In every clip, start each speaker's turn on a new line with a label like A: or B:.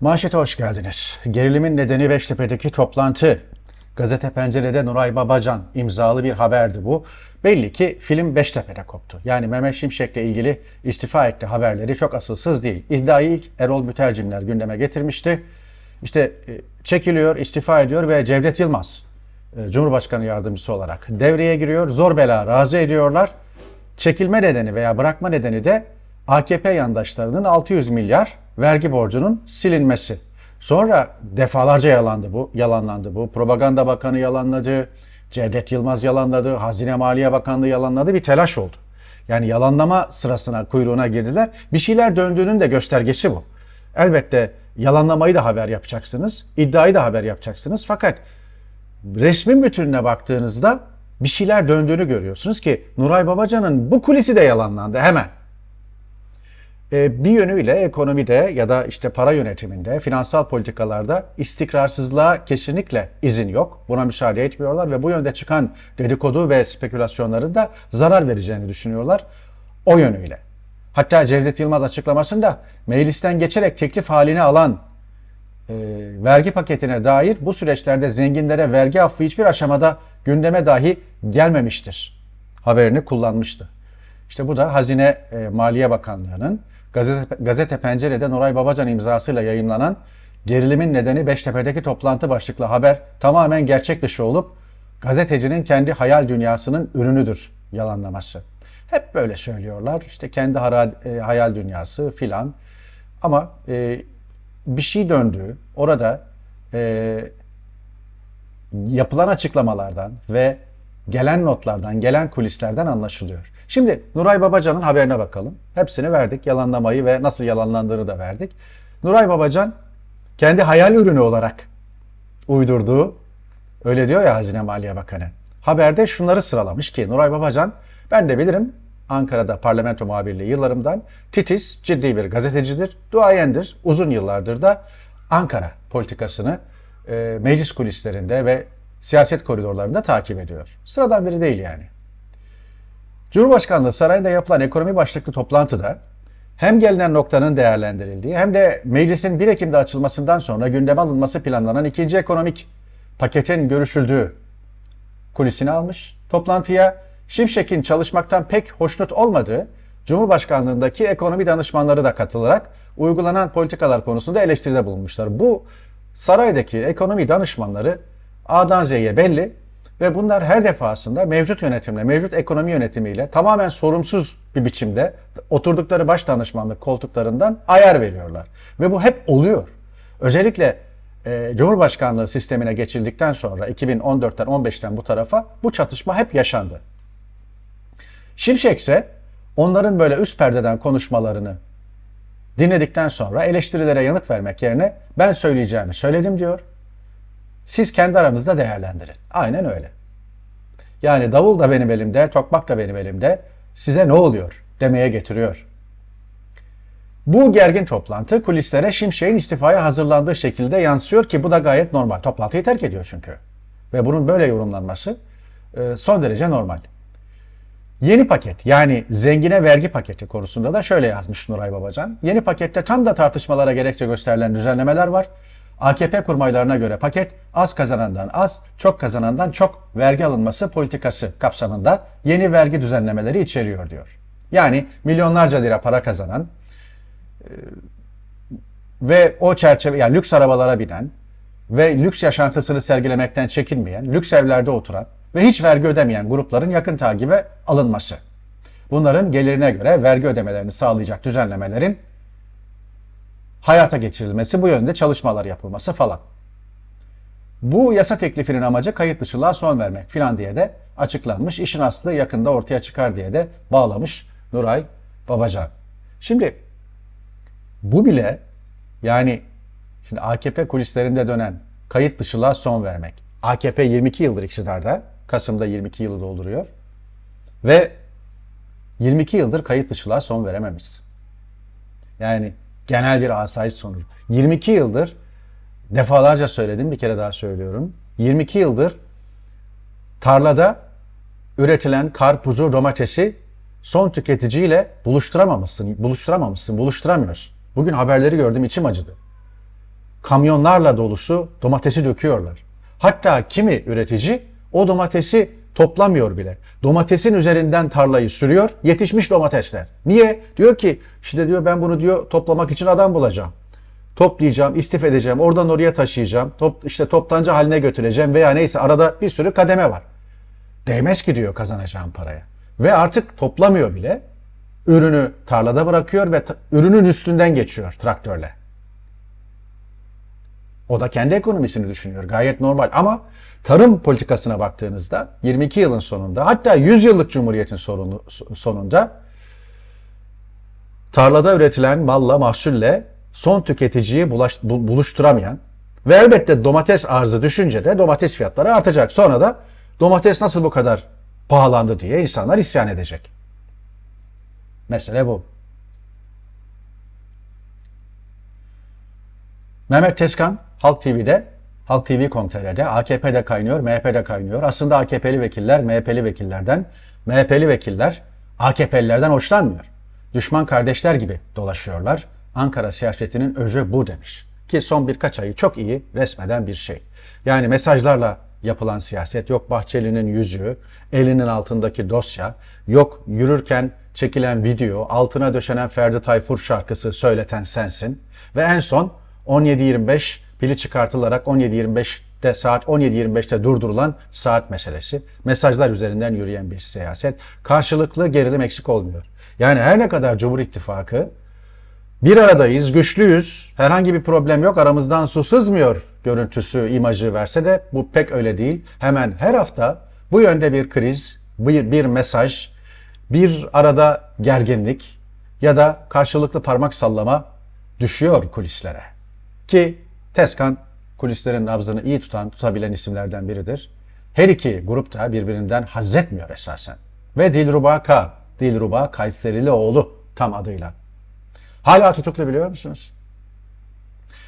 A: Manşete hoş geldiniz. Gerilimin nedeni Beştepe'deki toplantı. Gazete Pencere'de Nuray Babacan imzalı bir haberdi bu. Belli ki film Beştepe'de koptu. Yani Mehmet Şimşek'le ilgili istifa etti haberleri çok asılsız değil. İddiayı ilk Erol Mütercimler gündeme getirmişti. İşte e, çekiliyor, istifa ediyor ve Cevdet Yılmaz e, Cumhurbaşkanı yardımcısı olarak devreye giriyor. Zor bela razı ediyorlar. Çekilme nedeni veya bırakma nedeni de AKP yandaşlarının 600 milyar vergi borcunun silinmesi. Sonra defalarca yalandı bu, yalanlandı bu. Propaganda Bakanı yalanladı, Cevdet Yılmaz yalanladı, Hazine Maliye Bakanlığı yalanladı. Bir telaş oldu. Yani yalanlama sırasına, kuyruğuna girdiler. Bir şeyler döndüğünün de göstergesi bu. Elbette yalanlamayı da haber yapacaksınız, iddiayı da haber yapacaksınız. Fakat resmin bütününe baktığınızda bir şeyler döndüğünü görüyorsunuz ki Nuray Babacan'ın bu kulisi de yalanlandı hemen. Ee, bir yönüyle ekonomide ya da işte para yönetiminde, finansal politikalarda istikrarsızlığa kesinlikle izin yok. Buna müsaade etmiyorlar ve bu yönde çıkan dedikodu ve spekülasyonların da zarar vereceğini düşünüyorlar o yönüyle. Hatta Cevdet Yılmaz açıklamasında meclisten geçerek teklif halini alan e, vergi paketine dair bu süreçlerde zenginlere vergi affı hiçbir aşamada gündeme dahi gelmemiştir haberini kullanmıştı. İşte bu da Hazine e, Maliye Bakanlığı'nın Gazete, Gazete Pencere'de Nuray Babacan imzasıyla yayımlanan gerilimin nedeni Beştepe'deki toplantı başlıklı haber tamamen gerçek dışı olup gazetecinin kendi hayal dünyasının ürünüdür yalanlaması. Hep böyle söylüyorlar. işte kendi e, hayal dünyası filan. Ama e, bir şey döndü. Orada e, yapılan açıklamalardan ve gelen notlardan, gelen kulislerden anlaşılıyor. Şimdi Nuray Babacan'ın haberine bakalım. Hepsini verdik. Yalanlamayı ve nasıl yalanlandığını da verdik. Nuray Babacan kendi hayal ürünü olarak uydurduğu öyle diyor ya Hazine Maliye Bakanı. Haberde şunları sıralamış ki Nuray Babacan ben de bilirim Ankara'da parlamento muhabirliği yıllarımdan titiz, ciddi bir gazetecidir, duayendir. Uzun yıllardır da Ankara politikasını e, meclis kulislerinde ve siyaset koridorlarında takip ediyor. Sıradan biri değil yani. Cumhurbaşkanlığı sarayında yapılan ekonomi başlıklı toplantıda hem gelinen noktanın değerlendirildiği hem de meclisin 1 Ekim'de açılmasından sonra gündeme alınması planlanan ikinci ekonomik paketin görüşüldüğü kulisini almış. Toplantıya Şimşek'in çalışmaktan pek hoşnut olmadığı Cumhurbaşkanlığındaki ekonomi danışmanları da katılarak uygulanan politikalar konusunda eleştiride bulunmuşlar. Bu saraydaki ekonomi danışmanları A'dan Z'ye belli. Ve bunlar her defasında mevcut yönetimle, mevcut ekonomi yönetimiyle tamamen sorumsuz bir biçimde oturdukları baş danışmanlık koltuklarından ayar veriyorlar. Ve bu hep oluyor. Özellikle e, Cumhurbaşkanlığı sistemine geçildikten sonra 2014'ten 15'ten bu tarafa bu çatışma hep yaşandı. Şimşek ise onların böyle üst perdeden konuşmalarını dinledikten sonra eleştirilere yanıt vermek yerine ben söyleyeceğimi söyledim diyor siz kendi aranızda değerlendirin. Aynen öyle. Yani davul da benim elimde, tokmak da benim elimde. Size ne oluyor demeye getiriyor. Bu gergin toplantı kulislere Şimşek'in istifaya hazırlandığı şekilde yansıyor ki bu da gayet normal. Toplantıyı terk ediyor çünkü. Ve bunun böyle yorumlanması e, son derece normal. Yeni paket yani zengine vergi paketi konusunda da şöyle yazmış Nuray Babacan. Yeni pakette tam da tartışmalara gerekçe gösterilen düzenlemeler var. AKP kurmaylarına göre paket az kazanandan az, çok kazanandan çok vergi alınması politikası kapsamında yeni vergi düzenlemeleri içeriyor diyor. Yani milyonlarca lira para kazanan e, ve o çerçeve yani lüks arabalara binen ve lüks yaşantısını sergilemekten çekinmeyen, lüks evlerde oturan ve hiç vergi ödemeyen grupların yakın takibe alınması. Bunların gelirine göre vergi ödemelerini sağlayacak düzenlemelerin hayata geçirilmesi, bu yönde çalışmalar yapılması falan. Bu yasa teklifinin amacı kayıt dışılığa son vermek filan diye de açıklanmış. İşin aslı yakında ortaya çıkar diye de bağlamış Nuray Babacan. Şimdi bu bile yani şimdi AKP kulislerinde dönen kayıt dışılığa son vermek. AKP 22 yıldır iktidarda. Kasım'da 22 yılı dolduruyor. Ve 22 yıldır kayıt dışılığa son verememişsin. Yani genel bir asayiş sonucu. 22 yıldır defalarca söyledim bir kere daha söylüyorum. 22 yıldır tarlada üretilen karpuzu, domatesi son tüketiciyle buluşturamamışsın, buluşturamamışsın, buluşturamıyorsun. Bugün haberleri gördüm içim acıdı. Kamyonlarla dolusu domatesi döküyorlar. Hatta kimi üretici o domatesi Toplamıyor bile. Domatesin üzerinden tarlayı sürüyor. Yetişmiş domatesler. Niye? Diyor ki işte diyor ben bunu diyor toplamak için adam bulacağım. Toplayacağım, istif edeceğim, oradan oraya taşıyacağım. Top, işte toptancı haline götüreceğim veya neyse arada bir sürü kademe var. Değmez ki diyor kazanacağım paraya. Ve artık toplamıyor bile. Ürünü tarlada bırakıyor ve ürünün üstünden geçiyor traktörle. O da kendi ekonomisini düşünüyor. Gayet normal ama tarım politikasına baktığınızda 22 yılın sonunda hatta 100 yıllık cumhuriyetin sorunu, sonunda tarlada üretilen malla mahsulle son tüketiciyi bulaş, bu, buluşturamayan ve elbette domates arzı düşünce de domates fiyatları artacak. Sonra da domates nasıl bu kadar pahalandı diye insanlar isyan edecek. Mesele bu. Mehmet Tezkan Halk TV'de, Halk TV Kontr'de, AKP'de kaynıyor, MHP'de kaynıyor. Aslında AKP'li vekiller MHP'li vekillerden, MHP'li vekiller AKP'lilerden hoşlanmıyor. Düşman kardeşler gibi dolaşıyorlar. Ankara siyasetinin özü bu demiş. Ki son birkaç ayı çok iyi resmeden bir şey. Yani mesajlarla yapılan siyaset, yok Bahçeli'nin yüzüğü, elinin altındaki dosya, yok yürürken çekilen video, altına döşenen Ferdi Tayfur şarkısı söyleten sensin ve en son 17-25 pili çıkartılarak 17.25'te saat 17.25'te durdurulan saat meselesi. Mesajlar üzerinden yürüyen bir siyaset. Karşılıklı gerilim eksik olmuyor. Yani her ne kadar Cumhur İttifakı bir aradayız, güçlüyüz, herhangi bir problem yok, aramızdan su sızmıyor görüntüsü, imajı verse de bu pek öyle değil. Hemen her hafta bu yönde bir kriz, bir, bir mesaj, bir arada gerginlik ya da karşılıklı parmak sallama düşüyor kulislere. Ki Teskan kulislerin nabzını iyi tutan, tutabilen isimlerden biridir. Her iki grup da birbirinden haz etmiyor esasen. Ve Dilruba K. Dilruba Kayserili oğlu tam adıyla. Hala tutuklu biliyor musunuz?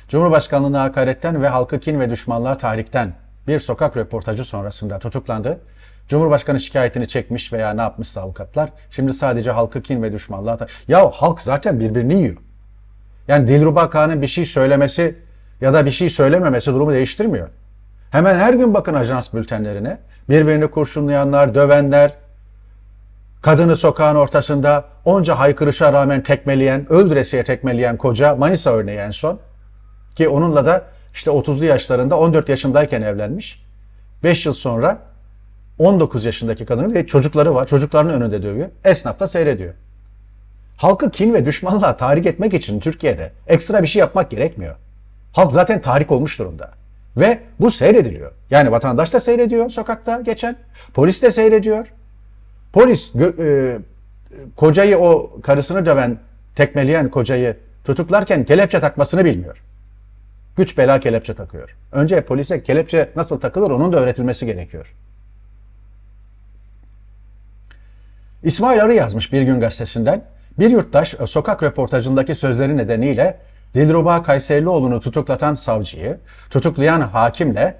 A: Cumhurbaşkanlığına hakaretten ve halkı kin ve düşmanlığa tahrikten bir sokak röportajı sonrasında tutuklandı. Cumhurbaşkanı şikayetini çekmiş veya ne yapmışsa avukatlar. Şimdi sadece halkı kin ve düşmanlığa... tahrik. Ya halk zaten birbirini yiyor. Yani Dilruba Kağan'ın bir şey söylemesi ya da bir şey söylememesi durumu değiştirmiyor. Hemen her gün bakın ajans bültenlerine. Birbirini kurşunlayanlar, dövenler, kadını sokağın ortasında onca haykırışa rağmen tekmeleyen, öldüresiye tekmeleyen koca Manisa örneği en son. Ki onunla da işte 30'lu yaşlarında 14 yaşındayken evlenmiş. 5 yıl sonra 19 yaşındaki kadını ve çocukları var. Çocuklarının önünde dövüyor. Esnaf da seyrediyor. Halkı kin ve düşmanlığa tahrik etmek için Türkiye'de ekstra bir şey yapmak gerekmiyor. Halk zaten tahrik olmuş durumda. Ve bu seyrediliyor. Yani vatandaş da seyrediyor sokakta geçen. Polis de seyrediyor. Polis e, kocayı o karısını döven, tekmeleyen kocayı tutuklarken kelepçe takmasını bilmiyor. Güç bela kelepçe takıyor. Önce polise kelepçe nasıl takılır onun da öğretilmesi gerekiyor. İsmail Arı yazmış Bir Gün Gazetesi'nden. Bir yurttaş e, sokak röportajındaki sözleri nedeniyle Dilruba Kayserlioğlu'nu tutuklatan savcıyı, tutuklayan hakimle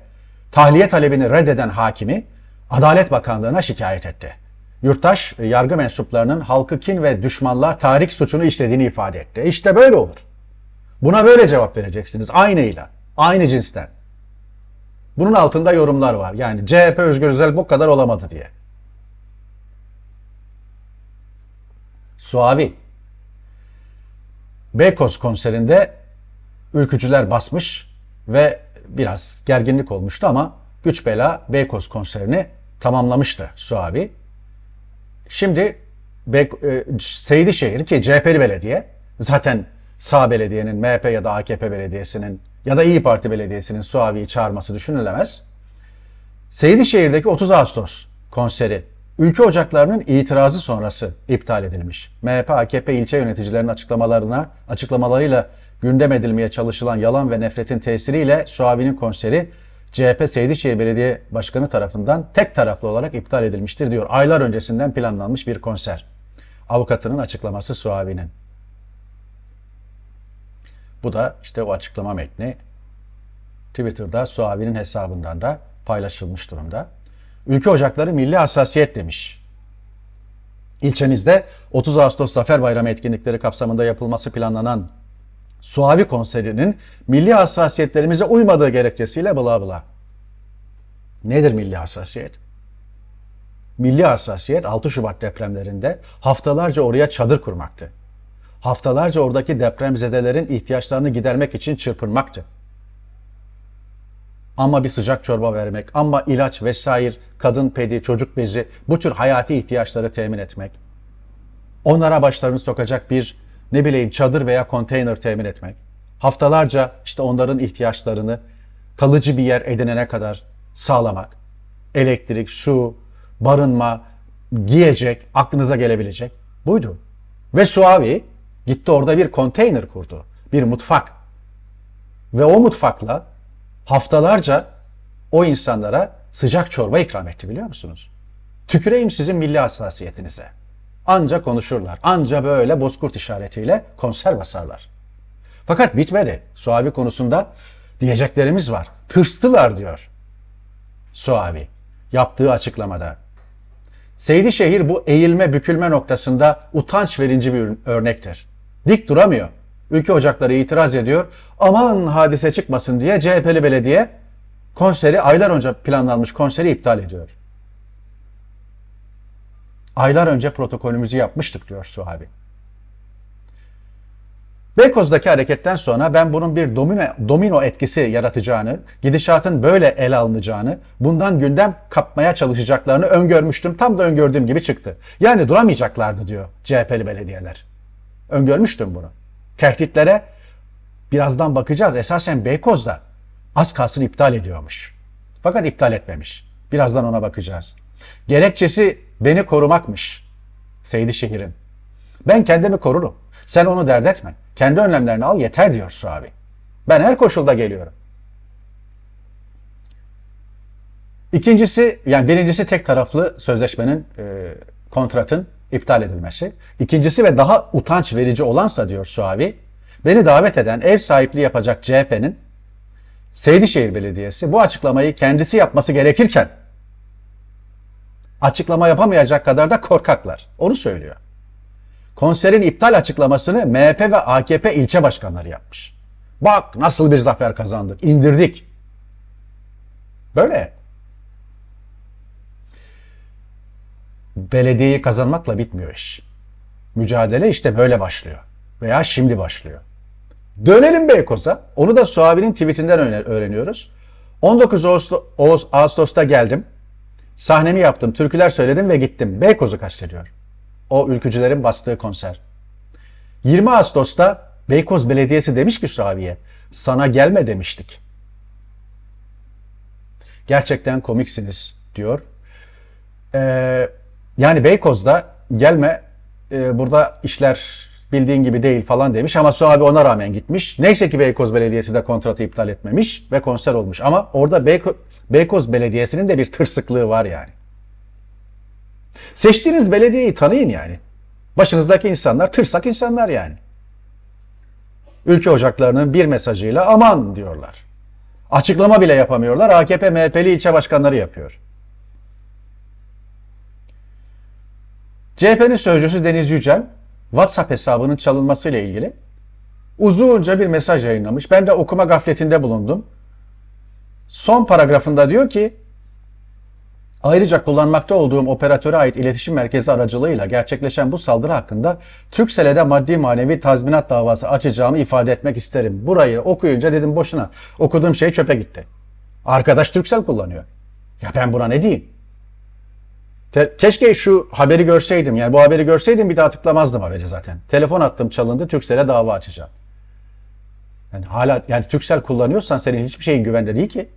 A: tahliye talebini reddeden hakimi Adalet Bakanlığı'na şikayet etti. Yurttaş e, yargı mensuplarının halkı kin ve düşmanlığa tahrik suçunu işlediğini ifade etti. İşte böyle olur. Buna böyle cevap vereceksiniz aynıyla, aynı cinsten. Bunun altında yorumlar var. Yani CHP Özgür Özel bu kadar olamadı diye. Suavi Beykoz konserinde ülkücüler basmış ve biraz gerginlik olmuştu ama güç bela Beykoz konserini tamamlamıştı Suavi. Şimdi Bey, e, Seydişehir ki CHP'li belediye zaten sağ belediyenin MHP ya da AKP belediyesinin ya da İyi Parti belediyesinin Suavi'yi çağırması düşünülemez. Seydişehir'deki 30 Ağustos konseri Ülke ocaklarının itirazı sonrası iptal edilmiş. MHP, AKP ilçe yöneticilerinin açıklamalarına, açıklamalarıyla gündem edilmeye çalışılan yalan ve nefretin tesiriyle Suavi'nin konseri CHP Seydişehir Belediye Başkanı tarafından tek taraflı olarak iptal edilmiştir diyor. Aylar öncesinden planlanmış bir konser. Avukatının açıklaması Suavi'nin. Bu da işte o açıklama metni Twitter'da Suavi'nin hesabından da paylaşılmış durumda. Ülke ocakları milli hassasiyet demiş. İlçenizde 30 Ağustos Zafer Bayramı etkinlikleri kapsamında yapılması planlanan Suavi konserinin milli hassasiyetlerimize uymadığı gerekçesiyle bla bla. Nedir milli hassasiyet? Milli hassasiyet 6 Şubat depremlerinde haftalarca oraya çadır kurmaktı. Haftalarca oradaki depremzedelerin ihtiyaçlarını gidermek için çırpınmaktı ama bir sıcak çorba vermek, ama ilaç vesaire, kadın pedi, çocuk bezi bu tür hayati ihtiyaçları temin etmek. Onlara başlarını sokacak bir ne bileyim çadır veya konteyner temin etmek. Haftalarca işte onların ihtiyaçlarını kalıcı bir yer edinene kadar sağlamak. Elektrik, su, barınma, giyecek, aklınıza gelebilecek buydu. Ve Suavi gitti orada bir konteyner kurdu. Bir mutfak. Ve o mutfakla haftalarca o insanlara sıcak çorba ikram etti biliyor musunuz? Tüküreyim sizin milli hassasiyetinize. Anca konuşurlar. Anca böyle bozkurt işaretiyle konser basarlar. Fakat bitmedi. Suavi konusunda diyeceklerimiz var. Tırstılar diyor. Suavi yaptığı açıklamada. Seydişehir bu eğilme bükülme noktasında utanç verici bir örnektir. Dik duramıyor. Ülke ocakları itiraz ediyor. Aman hadise çıkmasın diye CHP'li belediye konseri aylar önce planlanmış konseri iptal ediyor. Aylar önce protokolümüzü yapmıştık diyor Suhabi. Beykoz'daki hareketten sonra ben bunun bir domino, domino etkisi yaratacağını, gidişatın böyle ele alınacağını, bundan gündem kapmaya çalışacaklarını öngörmüştüm. Tam da öngördüğüm gibi çıktı. Yani duramayacaklardı diyor CHP'li belediyeler. Öngörmüştüm bunu tehditlere birazdan bakacağız. Esasen Beykoz'da az kalsın iptal ediyormuş. Fakat iptal etmemiş. Birazdan ona bakacağız. Gerekçesi beni korumakmış. Seydişehir'in. Ben kendimi korurum. Sen onu dert etme. Kendi önlemlerini al yeter diyor Su abi. Ben her koşulda geliyorum. İkincisi yani birincisi tek taraflı sözleşmenin e, kontratın iptal edilmesi. İkincisi ve daha utanç verici olansa diyor Suavi, beni davet eden ev sahipliği yapacak CHP'nin Seydişehir Belediyesi bu açıklamayı kendisi yapması gerekirken açıklama yapamayacak kadar da korkaklar. Onu söylüyor. Konserin iptal açıklamasını MHP ve AKP ilçe başkanları yapmış. Bak nasıl bir zafer kazandık, indirdik. Böyle. belediyeyi kazanmakla bitmiyor iş. Mücadele işte böyle başlıyor. Veya şimdi başlıyor. Dönelim Beykoz'a. Onu da Suavi'nin tweetinden öğreniyoruz. 19 Ağustos'ta geldim. Sahnemi yaptım, türküler söyledim ve gittim. Beykoz'u kastediyor. O ülkücülerin bastığı konser. 20 Ağustos'ta Beykoz Belediyesi demiş ki Suavi'ye, sana gelme demiştik. Gerçekten komiksiniz diyor. Ee, yani Beykoz'da gelme e, burada işler bildiğin gibi değil falan demiş ama Su abi ona rağmen gitmiş. Neyse ki Beykoz Belediyesi de kontratı iptal etmemiş ve konser olmuş. Ama orada Beyko, Beykoz Belediyesi'nin de bir tırsıklığı var yani. Seçtiğiniz belediyeyi tanıyın yani. Başınızdaki insanlar tırsak insanlar yani. Ülke ocaklarının bir mesajıyla aman diyorlar. Açıklama bile yapamıyorlar. AKP MHP'li ilçe başkanları yapıyor. CHP'nin sözcüsü Deniz Yücel, WhatsApp hesabının çalınmasıyla ilgili uzunca bir mesaj yayınlamış. Ben de okuma gafletinde bulundum. Son paragrafında diyor ki, Ayrıca kullanmakta olduğum operatöre ait iletişim merkezi aracılığıyla gerçekleşen bu saldırı hakkında Türksele'de maddi manevi tazminat davası açacağımı ifade etmek isterim. Burayı okuyunca dedim boşuna okuduğum şey çöpe gitti. Arkadaş Türksel kullanıyor. Ya ben buna ne diyeyim? Te- Keşke şu haberi görseydim. Yani bu haberi görseydim bir daha tıklamazdım haberi zaten. Telefon attım çalındı. Türksel'e dava açacağım. Yani hala yani Türksel kullanıyorsan senin hiçbir şeyin güvende değil ki.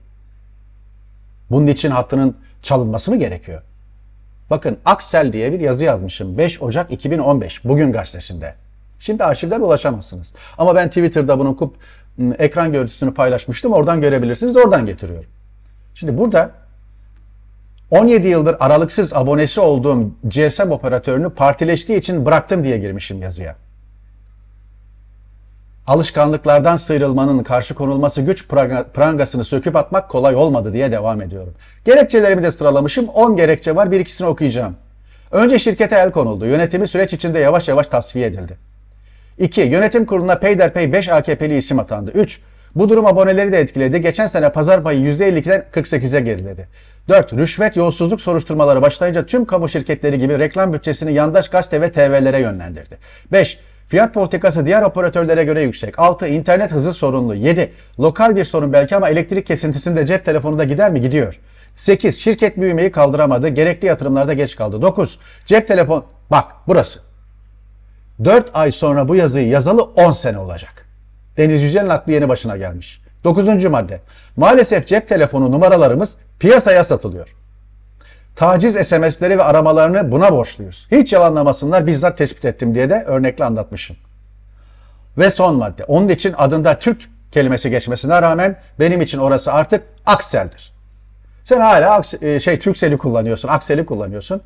A: Bunun için hattının çalınması mı gerekiyor? Bakın Aksel diye bir yazı yazmışım 5 Ocak 2015 bugün gazetesinde. Şimdi arşivden ulaşamazsınız. Ama ben Twitter'da bunun kup, ıı, ekran görüntüsünü paylaşmıştım. Oradan görebilirsiniz. Oradan getiriyorum. Şimdi burada 17 yıldır aralıksız abonesi olduğum GSM operatörünü partileştiği için bıraktım diye girmişim yazıya. Alışkanlıklardan sıyrılmanın karşı konulması güç prangasını söküp atmak kolay olmadı diye devam ediyorum. Gerekçelerimi de sıralamışım. 10 gerekçe var. Bir ikisini okuyacağım. Önce şirkete el konuldu. Yönetimi süreç içinde yavaş yavaş tasfiye edildi. 2. Yönetim kuruluna peyderpey 5 AKP'li isim atandı. 3. Bu durum aboneleri de etkiledi. Geçen sene pazar payı %52'den 48'e geriledi. 4. Rüşvet yolsuzluk soruşturmaları başlayınca tüm kamu şirketleri gibi reklam bütçesini yandaş gazete ve TV'lere yönlendirdi. 5. Fiyat politikası diğer operatörlere göre yüksek. 6. İnternet hızı sorunlu. 7. Lokal bir sorun belki ama elektrik kesintisinde cep telefonu da gider mi? Gidiyor. 8. Şirket büyümeyi kaldıramadı. Gerekli yatırımlarda geç kaldı. 9. Cep telefon... Bak burası. 4 ay sonra bu yazıyı yazalı 10 sene olacak. Deniz Yücel'in aklı yeni başına gelmiş. Dokuzuncu madde. Maalesef cep telefonu numaralarımız piyasaya satılıyor. Taciz SMS'leri ve aramalarını buna borçluyuz. Hiç yalanlamasınlar bizzat tespit ettim diye de örnekle anlatmışım. Ve son madde. Onun için adında Türk kelimesi geçmesine rağmen benim için orası artık Aksel'dir. Sen hala e, şey Türksel'i kullanıyorsun, Aksel'i kullanıyorsun.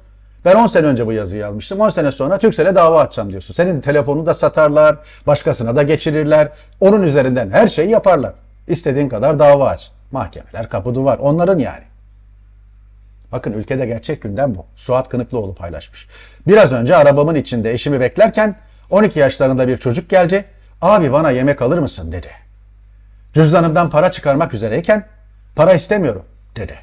A: Ben 10 sene önce bu yazıyı almıştım. 10 sene sonra Türksel'e dava açacağım diyorsun. Senin telefonunu da satarlar, başkasına da geçirirler. Onun üzerinden her şeyi yaparlar. İstediğin kadar dava aç. Mahkemeler kapı duvar. Onların yani. Bakın ülkede gerçek gündem bu. Suat Kınıklıoğlu paylaşmış. Biraz önce arabamın içinde eşimi beklerken 12 yaşlarında bir çocuk geldi. Abi bana yemek alır mısın dedi. Cüzdanımdan para çıkarmak üzereyken para istemiyorum dedi.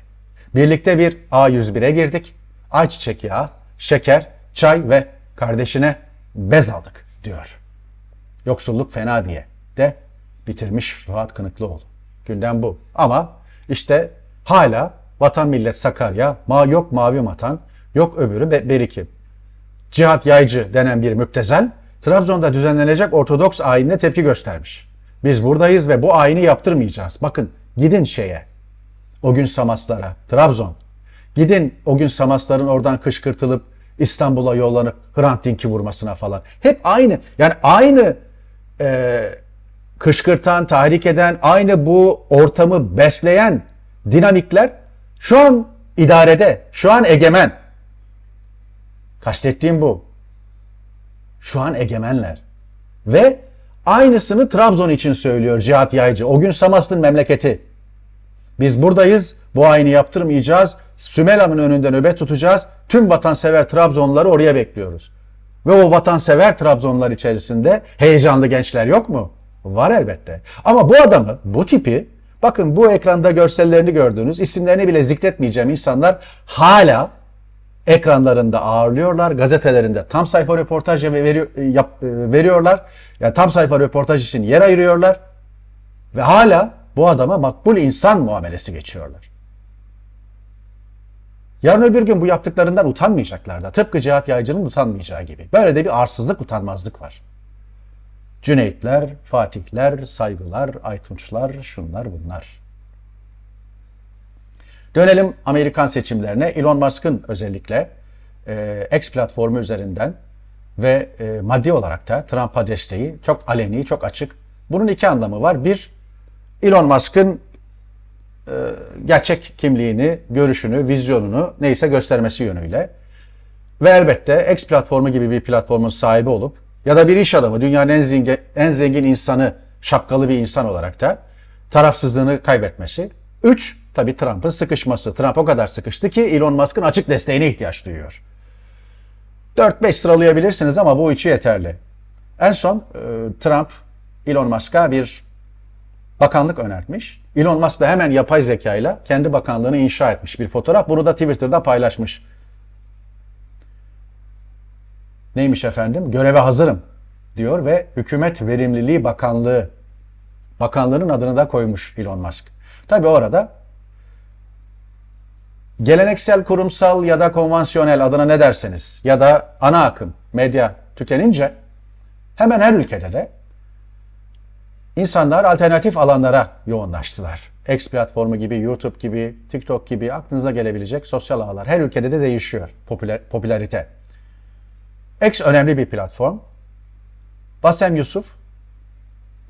A: Birlikte bir A101'e girdik ayçiçek yağı, şeker, çay ve kardeşine bez aldık diyor. Yoksulluk fena diye de bitirmiş Fuat Kınıklıoğlu. günden bu. Ama işte hala vatan millet Sakarya, ma yok mavi matan, yok öbürü be beriki. Cihat Yaycı denen bir müptezel Trabzon'da düzenlenecek Ortodoks ayinine tepki göstermiş. Biz buradayız ve bu ayini yaptırmayacağız. Bakın gidin şeye. O gün Samaslara, Trabzon Gidin o gün Samasların oradan kışkırtılıp İstanbul'a yollanıp Hrant Dink'i vurmasına falan. Hep aynı. Yani aynı e, kışkırtan, tahrik eden, aynı bu ortamı besleyen dinamikler şu an idarede, şu an egemen. Kastettiğim bu. Şu an egemenler. Ve aynısını Trabzon için söylüyor Cihat Yaycı. O gün Samas'ın memleketi. Biz buradayız. Bu ayini yaptırmayacağız. Sümela'nın önünde nöbet tutacağız. Tüm vatansever Trabzonluları oraya bekliyoruz. Ve o vatansever Trabzonlar içerisinde heyecanlı gençler yok mu? Var elbette. Ama bu adamı, bu tipi, bakın bu ekranda görsellerini gördüğünüz, isimlerini bile zikretmeyeceğim insanlar hala ekranlarında ağırlıyorlar. Gazetelerinde tam sayfa röportaj e, e, veriyorlar. Yani tam sayfa röportaj için yer ayırıyorlar. Ve hala bu adama makbul insan muamelesi geçiyorlar. Yarın öbür gün bu yaptıklarından utanmayacaklar da tıpkı Cihat Yaycı'nın utanmayacağı gibi. Böyle de bir arsızlık utanmazlık var. Cüneytler, Fatihler, Saygılar, Aytunçlar, şunlar bunlar. Dönelim Amerikan seçimlerine. Elon Musk'ın özellikle e, X platformu üzerinden ve e, maddi olarak da Trump'a desteği çok aleni, çok açık. Bunun iki anlamı var. Bir, Elon Musk'ın e, gerçek kimliğini, görüşünü, vizyonunu neyse göstermesi yönüyle ve elbette X platformu gibi bir platformun sahibi olup ya da bir iş adamı, dünyanın en zengin, en zengin insanı, şapkalı bir insan olarak da tarafsızlığını kaybetmesi. Üç, tabi Trump'ın sıkışması. Trump o kadar sıkıştı ki Elon Musk'ın açık desteğine ihtiyaç duyuyor. 4-5 sıralayabilirsiniz ama bu üçü yeterli. En son e, Trump Elon Musk'a bir bakanlık önertmiş. Elon Musk da hemen yapay zekayla kendi bakanlığını inşa etmiş bir fotoğraf. Bunu da Twitter'da paylaşmış. Neymiş efendim? Göreve hazırım diyor ve Hükümet Verimliliği Bakanlığı bakanlığının adını da koymuş Elon Musk. Tabi orada geleneksel kurumsal ya da konvansiyonel adına ne derseniz ya da ana akım medya tükenince hemen her ülkede de İnsanlar alternatif alanlara yoğunlaştılar. X platformu gibi, YouTube gibi, TikTok gibi aklınıza gelebilecek sosyal ağlar. Her ülkede de değişiyor popüler, popülarite. X önemli bir platform. Basem Yusuf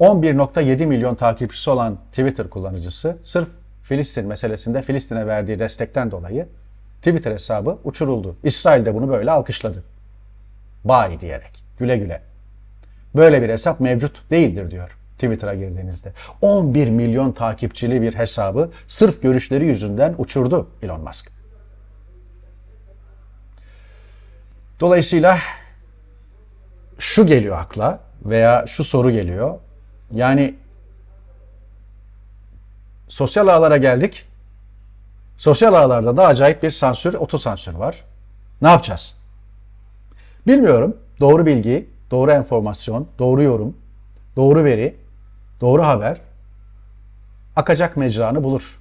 A: 11.7 milyon takipçisi olan Twitter kullanıcısı sırf Filistin meselesinde Filistin'e verdiği destekten dolayı Twitter hesabı uçuruldu. İsrail de bunu böyle alkışladı. Bay diyerek, güle güle. Böyle bir hesap mevcut değildir diyor. Twitter'a girdiğinizde. 11 milyon takipçili bir hesabı sırf görüşleri yüzünden uçurdu Elon Musk. Dolayısıyla şu geliyor akla veya şu soru geliyor. Yani sosyal ağlara geldik. Sosyal ağlarda da acayip bir sansür, otosansür var. Ne yapacağız? Bilmiyorum. Doğru bilgi, doğru enformasyon, doğru yorum, doğru veri doğru haber akacak mecranı bulur.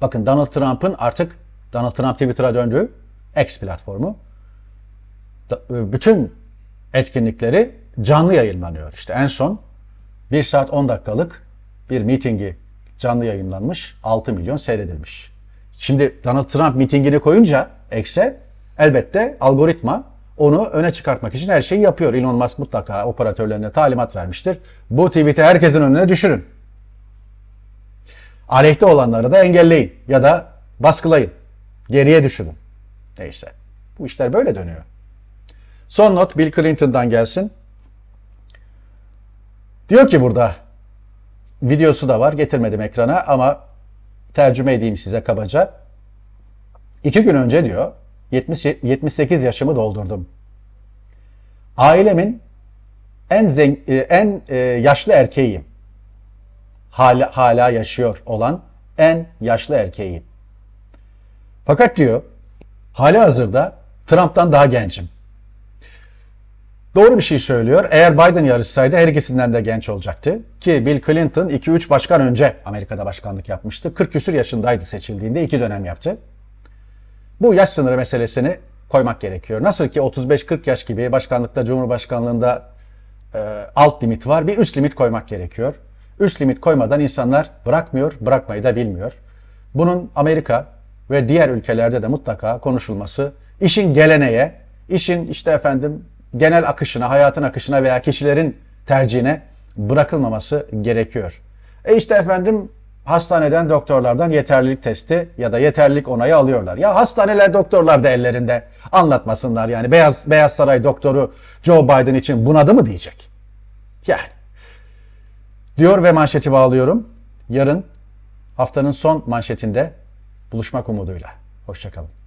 A: Bakın Donald Trump'ın artık Donald Trump Twitter'a döndü. X platformu. E, bütün etkinlikleri canlı yayınlanıyor. İşte en son 1 saat 10 dakikalık bir mitingi canlı yayınlanmış. 6 milyon seyredilmiş. Şimdi Donald Trump mitingini koyunca X'e elbette algoritma onu öne çıkartmak için her şeyi yapıyor. Elon Musk mutlaka operatörlerine talimat vermiştir. Bu tweet'i herkesin önüne düşürün. Aleyhte olanları da engelleyin ya da baskılayın. Geriye düşürün. Neyse. Bu işler böyle dönüyor. Son not Bill Clinton'dan gelsin. Diyor ki burada videosu da var getirmedim ekrana ama tercüme edeyim size kabaca. İki gün önce diyor 70, 78 yaşımı doldurdum. Ailemin en, zen, e, en e, yaşlı erkeğiyim. Hala, hala yaşıyor olan en yaşlı erkeğiyim. Fakat diyor hali hazırda Trump'tan daha gencim. Doğru bir şey söylüyor. Eğer Biden yarışsaydı her ikisinden de genç olacaktı. Ki Bill Clinton 2-3 başkan önce Amerika'da başkanlık yapmıştı. 40 küsür yaşındaydı seçildiğinde iki dönem yaptı bu yaş sınırı meselesini koymak gerekiyor. Nasıl ki 35-40 yaş gibi başkanlıkta, cumhurbaşkanlığında e, alt limit var. Bir üst limit koymak gerekiyor. Üst limit koymadan insanlar bırakmıyor, bırakmayı da bilmiyor. Bunun Amerika ve diğer ülkelerde de mutlaka konuşulması, işin geleneğe, işin işte efendim genel akışına, hayatın akışına veya kişilerin tercihine bırakılmaması gerekiyor. E işte efendim hastaneden doktorlardan yeterlilik testi ya da yeterlilik onayı alıyorlar. Ya hastaneler doktorlar da ellerinde anlatmasınlar yani Beyaz, Beyaz Saray doktoru Joe Biden için bunadı mı diyecek. Yani diyor ve manşeti bağlıyorum. Yarın haftanın son manşetinde buluşmak umuduyla. Hoşçakalın.